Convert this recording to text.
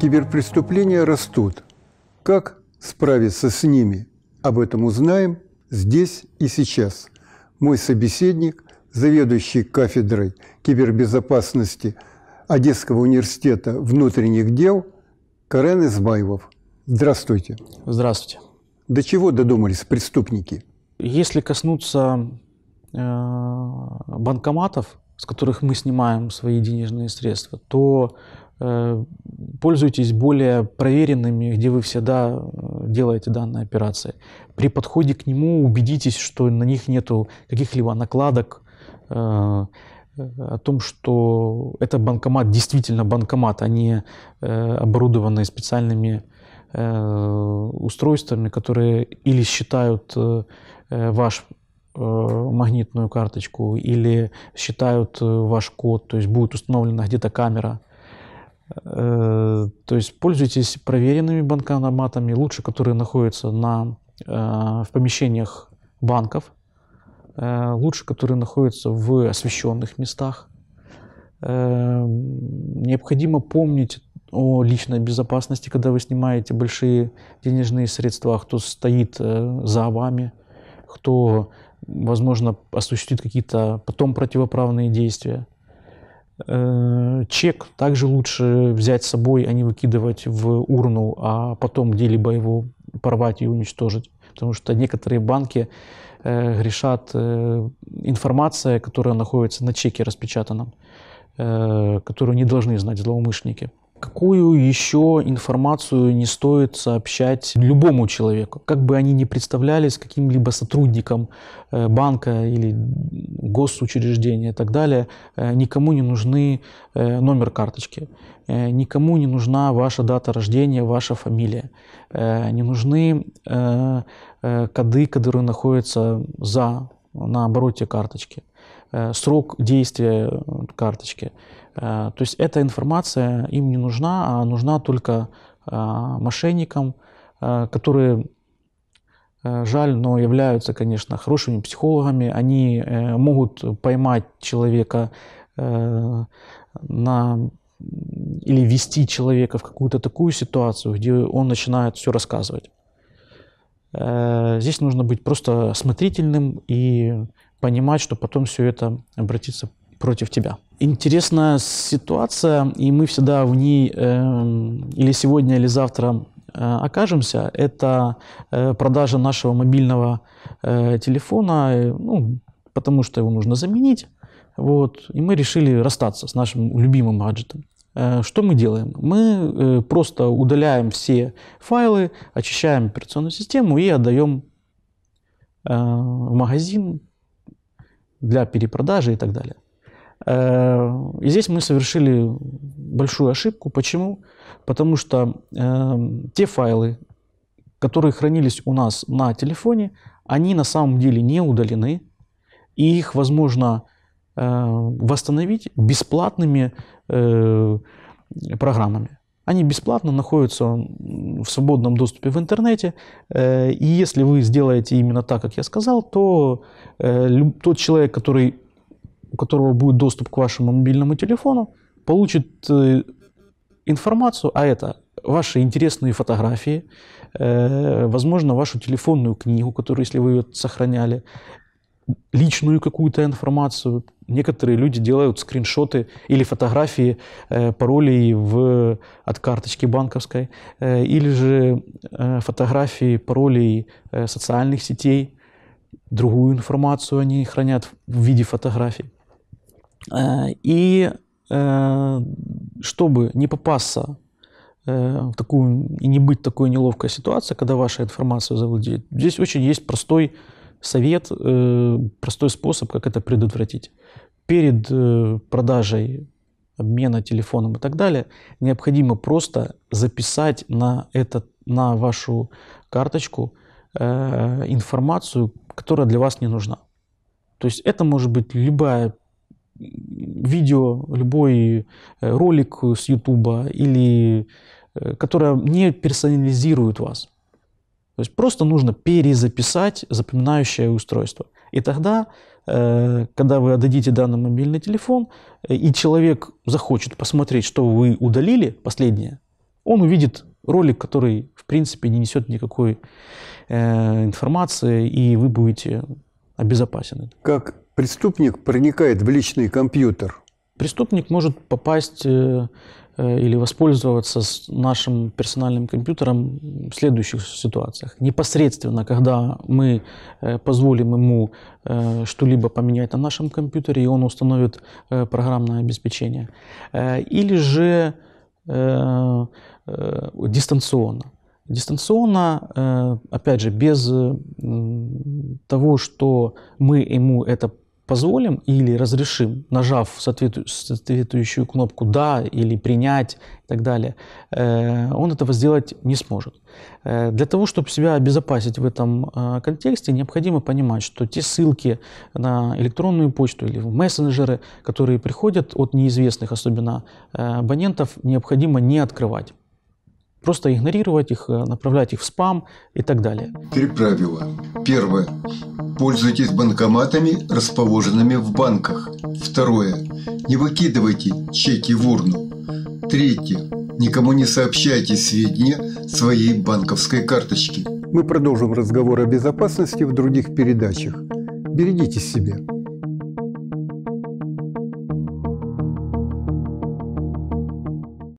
Киберпреступления растут. Как справиться с ними? Об этом узнаем здесь и сейчас. Мой собеседник, заведующий кафедрой кибербезопасности Одесского университета внутренних дел Карен Избаевов. Здравствуйте. Здравствуйте. До чего додумались преступники? Если коснуться э, банкоматов, с которых мы снимаем свои денежные средства, то Э, пользуйтесь более проверенными, где вы всегда э, делаете данные операции. При подходе к нему убедитесь, что на них нет каких-либо накладок, э, о том, что это банкомат действительно банкомат, а не оборудованный специальными устройствами, которые или считают ваш магнитную карточку, или считают ваш код, то есть будет установлена где-то камера, Э, то есть пользуйтесь проверенными банкоматами, лучше, которые находятся на, э, в помещениях банков, э, лучше, которые находятся в освещенных местах. Необходимо помнить о личной безопасности, когда вы снимаете большие денежные средства, кто стоит за вами, кто, возможно, осуществит какие-то потом противоправные действия. Э, чек также лучше взять с собой, а не выкидывать в урну, а потом где-либо его порвать и уничтожить. Потому что некоторые банки э, грешат э, информация, которая находится на чеке распечатанном, которую не должны знать злоумышленники. Какую еще информацию не стоит сообщать любому человеку? Как бы они ни представлялись каким-либо сотрудником э, банка или госучреждения и так далее, э, никому не нужны э, номер карточки, никому не нужна ваша дата рождения, ваша фамилия, не нужны коды, которые находятся за, на обороте карточки, срок действия карточки – Э, то есть эта информация им не нужна, а нужна только э, мошенникам, э, которые, жаль, но являются, конечно, хорошими психологами. Они могут поймать человека на или вести человека в какую-то такую ситуацию, где он начинает все рассказывать. Здесь нужно быть просто смотрительным и понимать, что потом все это обратится против тебя интересная ситуация, и мы всегда в ней э, или сегодня, или завтра э, окажемся. Это э, продажа нашего мобильного э, телефона, э, ну, потому что его нужно заменить. Вот, и мы решили расстаться с нашим любимым гаджетом. Э, что мы делаем? Мы э, просто удаляем все файлы, очищаем операционную систему и отдаем в магазин для перепродажи и так далее. Э, и здесь мы совершили большую ошибку. Почему? Потому что э, те файлы, которые хранились у нас на телефоне, они на самом деле не удалены, и их возможно э, восстановить бесплатными программами. Они бесплатно находятся в свободном доступе в интернете. И если вы сделаете именно так, как я сказал, то тот человек, который у которого будет доступ к вашему мобильному телефону, получит э, информацию, а это ваши интересные фотографии, э, возможно, вашу телефонную книгу, которую, если вы ее сохраняли, личную какую-то информацию. Некоторые люди делают скриншоты или фотографии э, паролей в, от карточки банковской, или же фотографии паролей социальных сетей. Другую информацию они хранят в виде фотографий. Э, и э, чтобы не попасться э, в такую и не быть такой неловкой ситуации, когда ваша информация завладеет, здесь очень есть простой совет, простой способ, как это предотвратить. Перед продажей обмена телефоном и так далее, необходимо просто записать на, этот, на вашу карточку информацию, которая для вас не нужна. То есть это может быть любая видео, любой э, ролик с Ютуба, или э, которая не персонализирует вас. То есть просто нужно перезаписать запоминающее устройство. И тогда, э, когда вы отдадите данный мобильный телефон, и человек захочет посмотреть, что вы удалили последнее, он увидит ролик, который, в принципе, не несет никакой информации, и вы будете обезопасены. Как преступник проникает в личный компьютер? Преступник может попасть э, э, или воспользоваться нашим персональным компьютером в следующих ситуациях. Непосредственно, когда мы э, позволим ему что-либо поменять на нашем компьютере, и он установит программное обеспечение. Или же дистанционно. Дистанционно, опять же, без того, что мы ему это позволим или разрешим, нажав соответствующую кнопку «да» или «принять» и так далее, э, он этого сделать не сможет. Э, для того, чтобы себя обезопасить в этом э, контексте, необходимо понимать, что те ссылки на электронную почту или в мессенджеры, которые приходят от неизвестных, особенно абонентов, необходимо не открывать. Просто игнорировать их, направлять их в спам и так далее. Три правила. Первое. Пользуйтесь банкоматами, расположенными в банках. Второе. Не выкидывайте чеки в урну. Третье. Никому не сообщайте сведения своей банковской карточки. Мы продолжим разговор о безопасности в других передачах. Берегите себя.